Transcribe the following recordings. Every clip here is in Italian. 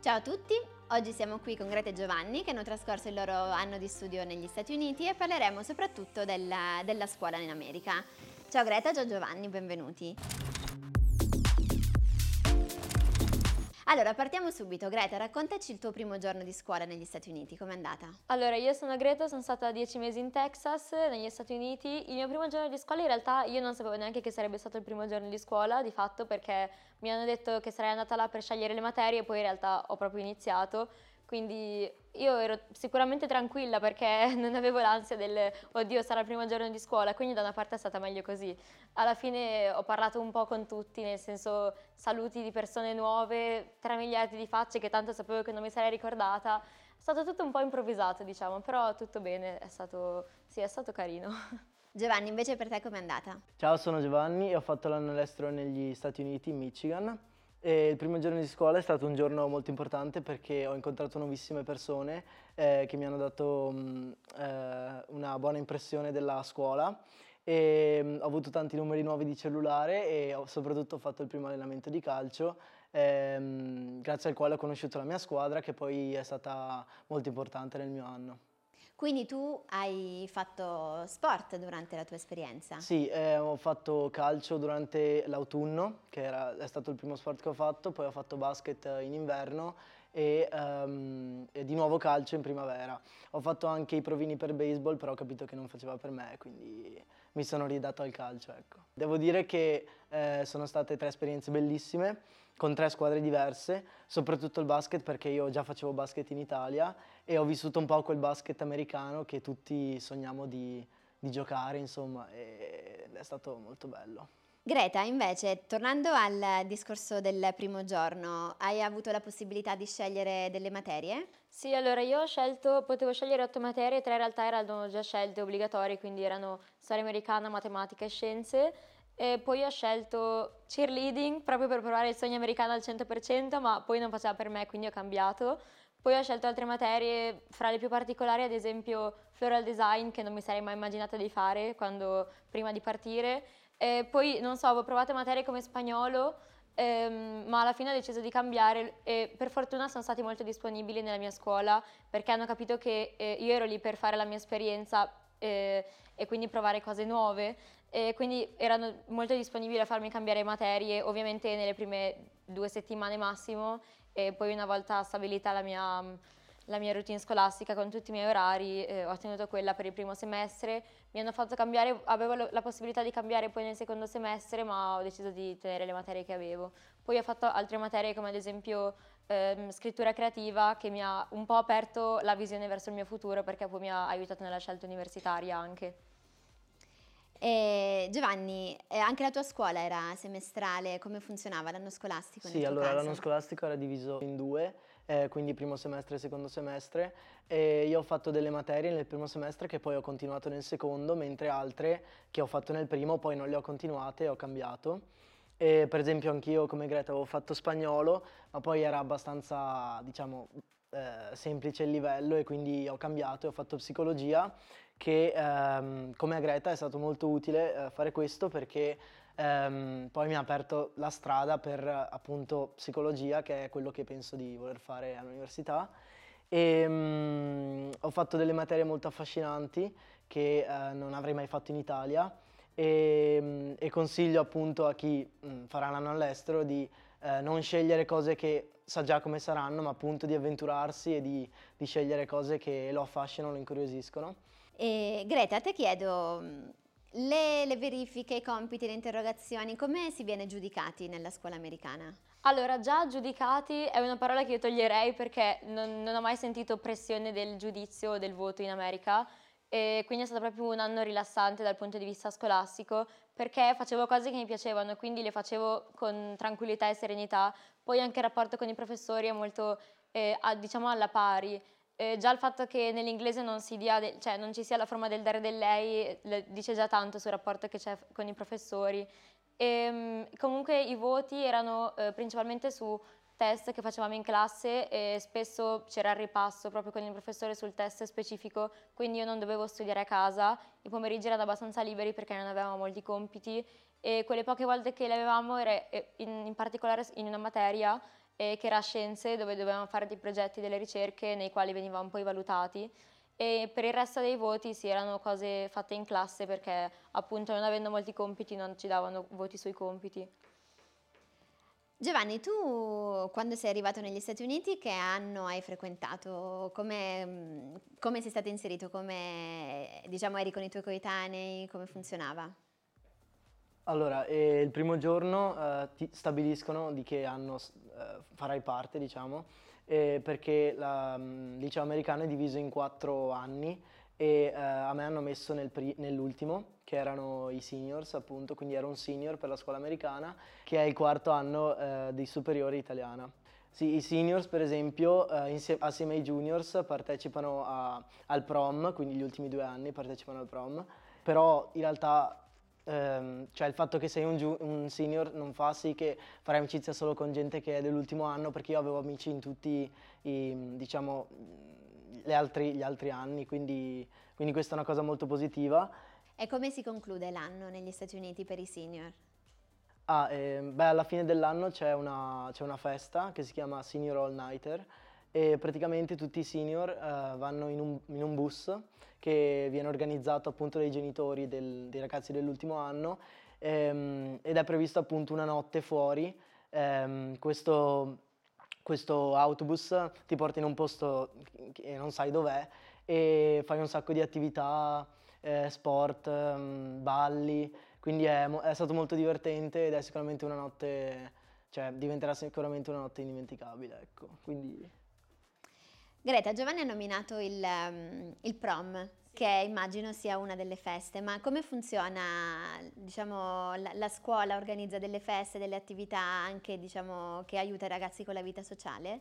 Ciao a tutti, oggi siamo qui con Greta e Giovanni che hanno trascorso il loro anno di studio negli Stati Uniti e parleremo soprattutto della, della scuola in America. Ciao Greta, ciao Giovanni, benvenuti. Allora, partiamo subito. Greta, raccontaci il tuo primo giorno di scuola negli Stati Uniti, com'è andata? Allora, io sono Greta, sono stata dieci mesi in Texas, negli Stati Uniti. Il mio primo giorno di scuola in realtà io non sapevo neanche che sarebbe stato il primo giorno di scuola, di fatto, perché mi hanno detto che sarei andata là per scegliere le materie e poi in realtà ho proprio iniziato. Quindi io ero sicuramente tranquilla perché non avevo l'ansia del oddio sarà il primo giorno di scuola, quindi da una parte è stata meglio così. Alla fine ho parlato un po' con tutti, nel senso saluti di persone nuove, tre miliardi di facce che tanto sapevo che non mi sarei ricordata. È stato tutto un po' improvvisato diciamo, però tutto bene, è stato, sì, è stato carino. Giovanni, invece per te com'è andata? Ciao, sono Giovanni e ho fatto l'anno all'estero negli Stati Uniti, in Michigan e il primo giorno di scuola è stato un giorno molto importante perché ho incontrato nuovissime persone eh, che mi hanno dato mh, mm, eh, una buona impressione della scuola e mh, mm, ho avuto tanti numeri nuovi di cellulare e ho, soprattutto ho fatto il primo allenamento di calcio ehm, grazie al quale ho conosciuto la mia squadra che poi è stata molto importante nel mio anno. Quindi tu hai fatto sport durante la tua esperienza? Sì, eh, ho fatto calcio durante l'autunno, che era, è stato il primo sport che ho fatto, poi ho fatto basket eh, in inverno e, um, e, di nuovo calcio in primavera. Ho fatto anche i provini per baseball, però ho capito che non faceva per me, quindi mi sono ridato al calcio. Ecco. Devo dire che eh, sono state tre esperienze bellissime, con tre squadre diverse, soprattutto il basket perché io già facevo basket in Italia e ho vissuto un po' quel basket americano che tutti sogniamo di, di giocare, insomma, ed è stato molto bello. Greta, invece, tornando al discorso del primo giorno, hai avuto la possibilità di scegliere delle materie? Sì, allora io ho scelto, potevo scegliere otto materie, tre in realtà erano già scelte obbligatorie, quindi erano storia americana, matematica e scienze. E poi ho scelto cheerleading proprio per provare il sogno americano al 100%, ma poi non faceva per me, quindi ho cambiato. Poi ho scelto altre materie, fra le più particolari ad esempio floral design che non mi sarei mai immaginata di fare quando, prima di partire. E poi non so, avevo provato materie come spagnolo, ehm, ma alla fine ho deciso di cambiare e per fortuna sono stati molto disponibili nella mia scuola perché hanno capito che eh, io ero lì per fare la mia esperienza eh, e quindi provare cose nuove. E quindi erano molto disponibili a farmi cambiare materie, ovviamente nelle prime due settimane massimo e poi una volta stabilita la mia, la mia routine scolastica con tutti i miei orari, eh, ho tenuto quella per il primo semestre, mi hanno fatto cambiare, avevo la possibilità di cambiare poi nel secondo semestre, ma ho deciso di tenere le materie che avevo. Poi ho fatto altre materie come ad esempio ehm, scrittura creativa che mi ha un po' aperto la visione verso il mio futuro perché poi mi ha aiutato nella scelta universitaria anche. E Giovanni, eh, anche la tua scuola era semestrale, come funzionava l'anno scolastico? Sì, allora caso? l'anno scolastico era diviso in due, eh, quindi primo semestre e secondo semestre, e io ho fatto delle materie nel primo semestre che poi ho continuato nel secondo, mentre altre che ho fatto nel primo poi non le ho continuate e ho cambiato. E per esempio anch'io come Greta avevo fatto spagnolo, ma poi era abbastanza, diciamo, eh, semplice il livello e quindi ho cambiato e ho fatto psicologia che ehm, come a Greta è stato molto utile eh, fare questo perché ehm, poi mi ha aperto la strada per appunto psicologia che è quello che penso di voler fare all'università e ehm, mh, ho fatto delle materie molto affascinanti che eh, non avrei mai fatto in Italia e, ehm, mh, e consiglio appunto a chi mh, mm, farà l'anno all'estero di eh, non scegliere cose che sa già come saranno, ma appunto di avventurarsi e di, di scegliere cose che lo affascinano, lo incuriosiscono. E Greta, ti chiedo, mm, le, le, verifiche, i compiti, le interrogazioni, come si viene giudicati nella scuola americana? Allora, già giudicati è una parola che io toglierei perché non, non ho mai sentito pressione del giudizio o del voto in America e quindi è stato proprio un anno rilassante dal punto di vista scolastico perché facevo cose che mi piacevano, quindi le facevo con tranquillità e serenità, poi anche il rapporto con i professori è molto, eh, a, diciamo, alla pari. Eh, già il fatto che nell'inglese non, de- cioè, non, ci sia la forma del dare del lei le dice già tanto sul rapporto che c'è con i professori. E, ehm, comunque i voti erano eh, principalmente su test che facevamo in classe e spesso c'era il ripasso proprio con il professore sul test specifico, quindi io non dovevo studiare a casa, i pomeriggi erano abbastanza liberi perché non avevamo molti compiti e quelle poche volte che le avevamo era eh, in, in particolare in una materia eh, che era scienze dove dovevamo fare dei progetti, delle ricerche nei quali venivamo poi valutati e per il resto dei voti sì erano cose fatte in classe perché appunto non avendo molti compiti non ci davano voti sui compiti. Giovanni, tu quando sei arrivato negli Stati Uniti che anno hai frequentato? Come, come sei stato inserito? Come diciamo, eri con i tuoi coetanei? Come funzionava? Allora, eh, il primo giorno eh, ti stabiliscono di che anno eh, farai parte, diciamo, eh, perché il mm, liceo americano è diviso in quattro anni e eh, a me hanno messo nel pri- nell'ultimo, che erano i seniors appunto, quindi ero un senior per la scuola americana, che è il quarto anno eh, di superiore italiana. Sì, i seniors per esempio eh, insieme, assieme ai juniors partecipano a, al prom, quindi gli ultimi due anni partecipano al prom, però in realtà ehm, cioè il fatto che sei un, giu- un, senior non fa sì che fare amicizia solo con gente che è dell'ultimo anno, perché io avevo amici in tutti i, diciamo, altri, gli altri anni, quindi, quindi questa è una cosa molto positiva. E come si conclude l'anno negli Stati Uniti per i senior? Ah, eh, beh, alla fine dell'anno c'è una, c'è una, festa che si chiama Senior All Nighter e praticamente tutti i senior uh, vanno in un, in un, bus che viene organizzato appunto dai genitori del, dei ragazzi dell'ultimo anno ehm, ed è previsto appunto una notte fuori. Ehm, questo, questo autobus ti porta in un posto che non sai dov'è e fai un sacco di attività, eh, sport, um, balli, quindi è, è, stato molto divertente ed è sicuramente una notte, cioè diventerà sicuramente una notte indimenticabile, ecco. Quindi... Greta, Giovanni ha nominato il, um, il prom, sì. che immagino sia una delle feste, ma come funziona, diciamo, la, la, scuola organizza delle feste, delle attività anche, diciamo, che aiuta i ragazzi con la vita sociale?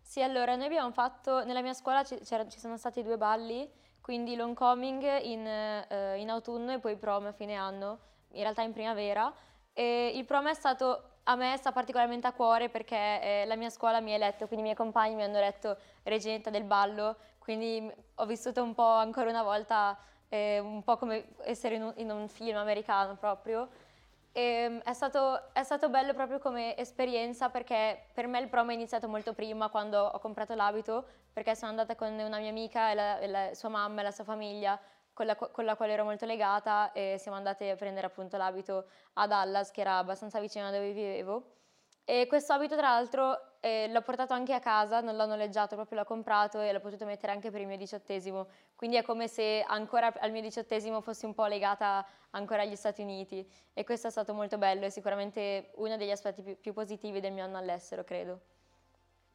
Sì, allora, noi abbiamo fatto, nella mia scuola ci, ci sono stati due balli, quindi l'oncoming in, eh, in autunno e poi prom a fine anno, in realtà in primavera, e il prom è stato a me sta particolarmente a cuore perché eh, la mia scuola mi ha eletto, quindi i miei compagni mi hanno eletto reginetta del ballo, quindi ho vissuto un po' ancora una volta eh, un po' come essere in un, in un film americano proprio. E, ehm, è, stato, è, stato, bello proprio come esperienza perché per me il prom è iniziato molto prima quando ho comprato l'abito perché sono andata con una mia amica e, la, e la sua mamma e la sua famiglia con la, con la, quale ero molto legata e siamo andate a prendere appunto l'abito a Dallas che era abbastanza vicino a dove vivevo e questo abito tra l'altro eh, l'ho portato anche a casa, non l'ho noleggiato, proprio l'ho comprato e l'ho potuto mettere anche per il mio diciottesimo, quindi è come se ancora al mio diciottesimo fossi un po' legata ancora agli Stati Uniti e questo è stato molto bello e sicuramente uno degli aspetti più, più positivi del mio anno all'estero credo.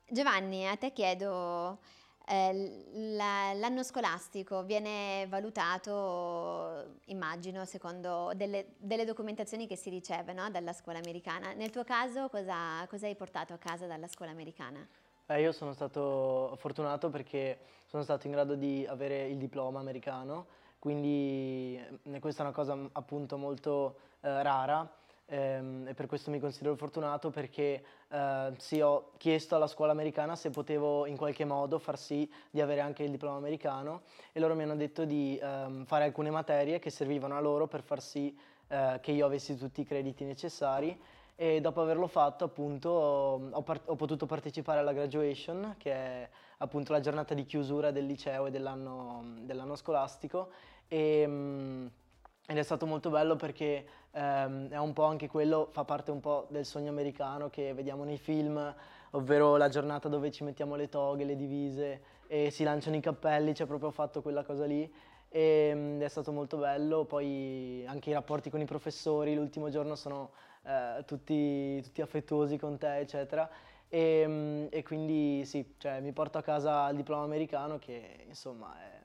Giovanni, a te chiedo eh, la, l'anno scolastico viene valutato, immagino, secondo delle, delle documentazioni che si riceve no? dalla scuola americana. Nel tuo caso cosa, cosa hai portato a casa dalla scuola americana? Eh, io sono stato fortunato perché sono stato in grado di avere il diploma americano, quindi eh, questa è una cosa appunto molto eh, rara Ehm, e per questo mi considero fortunato perché eh, sì, ho chiesto alla scuola americana se potevo in qualche modo far sì di avere anche il diploma americano e loro mi hanno detto di eh, fare alcune materie che servivano a loro per far sì eh, che io avessi tutti i crediti necessari e dopo averlo fatto appunto ho, ho potuto partecipare alla graduation che è appunto la giornata di chiusura del liceo e dell'anno, dell'anno scolastico e, mh, mm, ed è stato molto bello perché ehm, è un po' anche quello, fa parte un po' del sogno americano che vediamo nei film, ovvero la giornata dove ci mettiamo le toghe, le divise e si lanciano i cappelli, cioè proprio fatto quella cosa lì E ehm, è stato molto bello, poi anche i rapporti con i professori, l'ultimo giorno sono eh, tutti, tutti, affettuosi con te eccetera e, ehm, e quindi sì, cioè, mi porto a casa il diploma americano che insomma è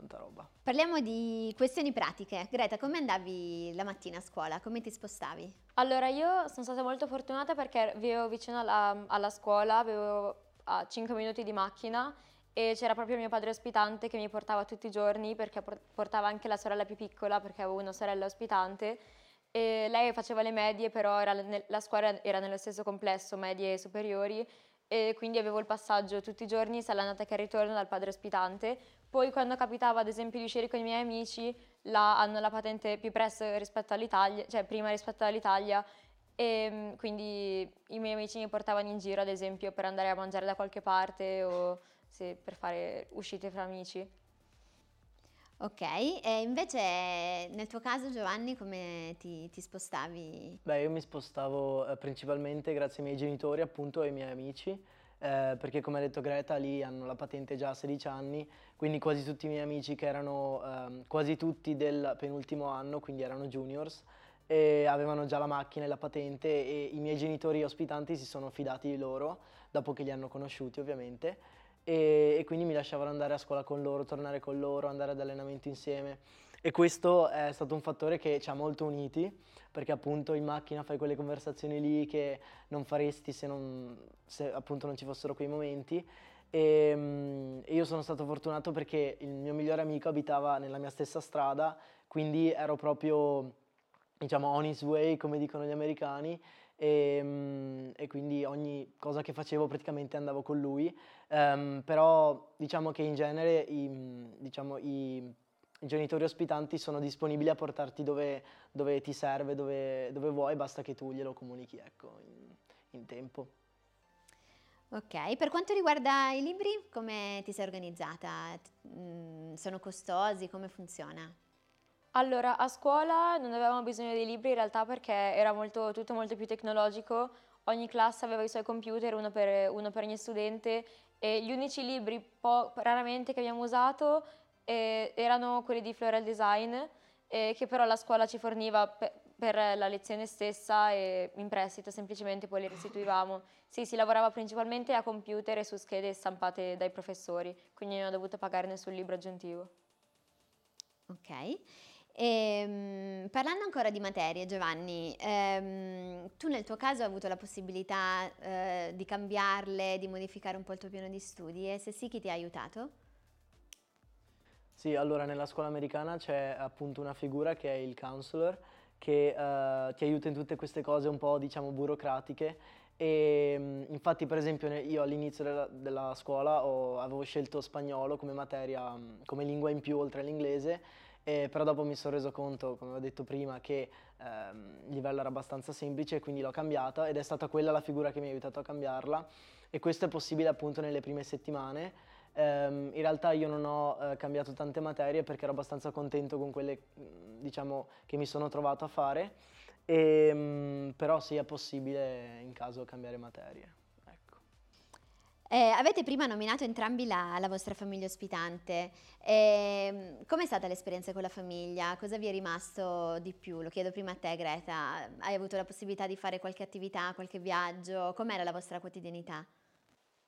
tanta roba. Parliamo di questioni pratiche. Greta, come andavi la mattina a scuola? Come ti spostavi? Allora, io sono stata molto fortunata perché vivo vicino alla, alla scuola, avevo a ah, 5 minuti di macchina e c'era proprio mio padre ospitante che mi portava tutti i giorni perché portava anche la sorella più piccola perché avevo una sorella ospitante e lei faceva le medie però nel, la scuola era nello stesso complesso, medie e superiori e quindi avevo il passaggio tutti i giorni, sia all'andata che al ritorno dal padre ospitante poi quando capitava ad esempio di uscire con i miei amici, là hanno la patente più presto rispetto all'Italia, cioè prima rispetto all'Italia e ehm, quindi i miei amici mi portavano in giro ad esempio per andare a mangiare da qualche parte o sì, per fare uscite fra amici. Ok, e invece nel tuo caso Giovanni come ti, ti spostavi? Beh, io mi spostavo eh, principalmente grazie ai miei genitori appunto e ai miei amici eh, perché come ha detto Greta lì hanno la patente già a 16 anni, quindi quasi tutti i miei amici che erano ehm, quasi tutti del penultimo anno, quindi erano juniors, e avevano già la macchina e la patente e i miei genitori ospitanti si sono fidati di loro, dopo che li hanno conosciuti ovviamente, e, e quindi mi lasciavano andare a scuola con loro, tornare con loro, andare ad allenamento insieme. E questo è stato un fattore che ci ha molto uniti, perché appunto in macchina fai quelle conversazioni lì che non faresti se, non, se appunto non ci fossero quei momenti. Ehm, e, io sono stato fortunato perché il mio migliore amico abitava nella mia stessa strada, quindi ero proprio, diciamo, on his way, come dicono gli americani, e, ehm, e quindi ogni cosa che facevo praticamente andavo con lui. Um, però diciamo che in genere i, diciamo, i i genitori ospitanti sono disponibili a portarti dove, dove ti serve, dove, dove, vuoi, basta che tu glielo comunichi ecco, in, in tempo. Ok, per quanto riguarda i libri, come ti sei organizzata? Mm, sono costosi? Come funziona? Allora, a scuola non avevamo bisogno dei libri in realtà perché era molto, tutto molto più tecnologico, ogni classe aveva i suoi computer, uno per, uno per ogni studente e gli unici libri raramente che abbiamo usato eh, erano quelli di floral design eh, che però la scuola ci forniva per, per la lezione stessa e in prestito semplicemente poi li restituivamo. Sì, si lavorava principalmente a computer e su schede stampate dai professori, quindi non ho dovuto pagare nessun libro aggiuntivo. Ok. E, ehm, parlando ancora di materie, Giovanni, ehm, tu nel tuo caso hai avuto la possibilità eh, di cambiarle, di modificare un po' il tuo piano di studi e se sì, chi ti ha aiutato? Sì, allora nella scuola americana c'è appunto una figura che è il counselor che eh, ti aiuta in tutte queste cose un po' diciamo burocratiche e mm, infatti per esempio io all'inizio della, della scuola ho, avevo scelto spagnolo come materia, mm, come lingua in più oltre all'inglese eh, però dopo mi sono reso conto, come ho detto prima, che ehm, il livello era abbastanza semplice e quindi l'ho cambiata ed è stata quella la figura che mi ha aiutato a cambiarla e questo è possibile appunto nelle prime settimane Um, in realtà io non ho uh, cambiato tante materie perché ero abbastanza contento con quelle mm, diciamo, che mi sono trovato a fare, e, um, però sì è possibile in caso cambiare materie. Ecco. Eh, avete prima nominato entrambi la, la vostra famiglia ospitante, eh, com'è stata l'esperienza con la famiglia? Cosa vi è rimasto di più? Lo chiedo prima a te Greta, hai avuto la possibilità di fare qualche attività, qualche viaggio? Com'era la vostra quotidianità?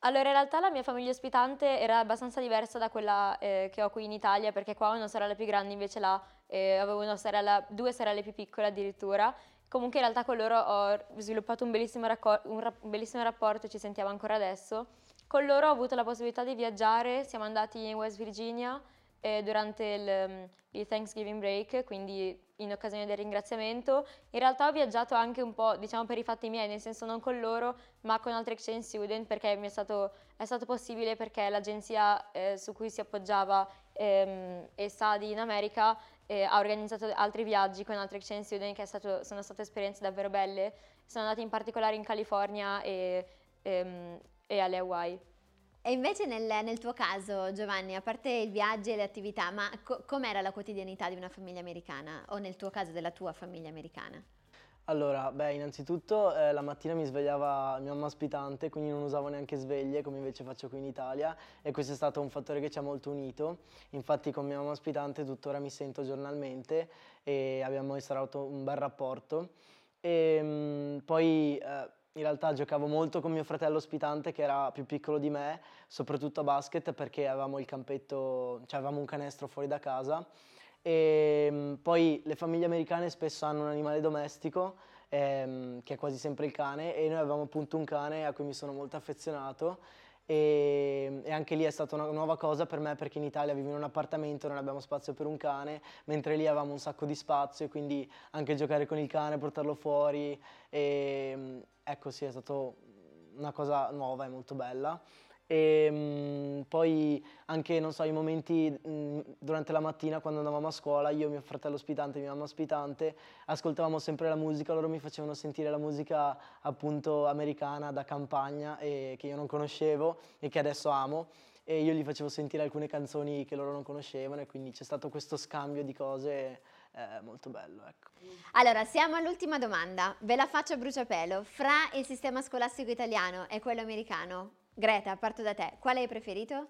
Allora, in realtà la mia famiglia ospitante era abbastanza diversa da quella eh, che ho qui in Italia, perché qua ho una sorella più grande, invece là eh, avevo una sorella, due sorelle più piccole addirittura. Comunque in realtà con loro ho sviluppato un bellissimo, raccor- un ra- un bellissimo rapporto, ci sentiamo ancora adesso. Con loro ho avuto la possibilità di viaggiare, siamo andati in West Virginia eh, durante il, mm, il, Thanksgiving break, quindi in occasione del ringraziamento. In realtà ho viaggiato anche un po', diciamo, per i fatti miei, nel senso non con loro, ma con altri exchange student, perché mi è stato, è stato possibile perché l'agenzia eh, su cui si appoggiava ehm, ESADI in America eh, ha organizzato altri viaggi con altri exchange student che stato, sono state esperienze davvero belle. Sono andata in particolare in California e, ehm, e alle Hawaii. E invece nel, nel, tuo caso, Giovanni, a parte il viaggio e le attività, ma co- com'era la quotidianità di una famiglia americana o nel tuo caso della tua famiglia americana? Allora, beh, innanzitutto eh, la mattina mi svegliava mia mamma ospitante, quindi non usavo neanche sveglie come invece faccio qui in Italia e questo è stato un fattore che ci ha molto unito. Infatti con mia mamma ospitante tuttora mi sento giornalmente e abbiamo instaurato un bel rapporto. E ehm, mh, poi eh, in realtà giocavo molto con mio fratello ospitante che era più piccolo di me, soprattutto a basket perché avevamo il campetto, cioè avevamo un canestro fuori da casa e ehm, poi le famiglie americane spesso hanno un animale domestico ehm, che è quasi sempre il cane e noi avevamo appunto un cane a cui mi sono molto affezionato e, e, anche lì è stata una nuova cosa per me perché in Italia vivo in un appartamento, non abbiamo spazio per un cane, mentre lì avevamo un sacco di spazio e quindi anche giocare con il cane, portarlo fuori, e, ecco sì è stata una cosa nuova e molto bella e ehm, mh, poi anche, non so, i momenti mh, mm, durante la mattina quando andavamo a scuola, io, mio fratello ospitante e mia mamma ospitante, ascoltavamo sempre la musica, loro mi facevano sentire la musica appunto americana da campagna e, che io non conoscevo e che adesso amo e io gli facevo sentire alcune canzoni che loro non conoscevano e quindi c'è stato questo scambio di cose eh, molto bello. Ecco. Allora, siamo all'ultima domanda, ve la faccio a bruciapelo, fra il sistema scolastico italiano e quello americano, Greta, parto da te. Quale hai preferito?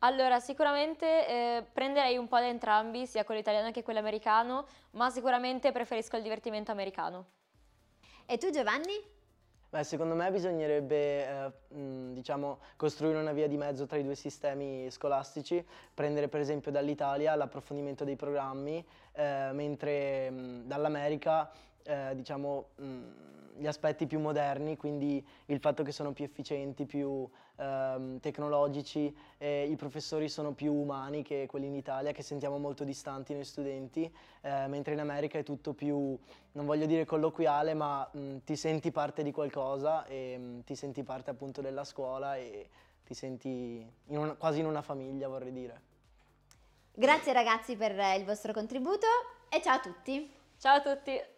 Allora, sicuramente eh, prenderei un po' da entrambi, sia quello italiano che quello americano, ma sicuramente preferisco il divertimento americano. E tu Giovanni? Beh, secondo me bisognerebbe eh, mm, diciamo, costruire una via di mezzo tra i due sistemi scolastici, prendere per esempio dall'Italia l'approfondimento dei programmi, eh, mentre mh, mm, dall'America eh, diciamo, mh, mm, gli aspetti più moderni, quindi il fatto che sono più efficienti, più ehm, tecnologici, eh, i professori sono più umani che quelli in Italia, che sentiamo molto distanti noi studenti, eh, mentre in America è tutto più, non voglio dire colloquiale, ma mh, mm, ti senti parte di qualcosa e mh, mm, ti senti parte appunto della scuola e ti senti in una, quasi in una famiglia, vorrei dire. Grazie ragazzi per il vostro contributo e ciao a tutti. Ciao a tutti.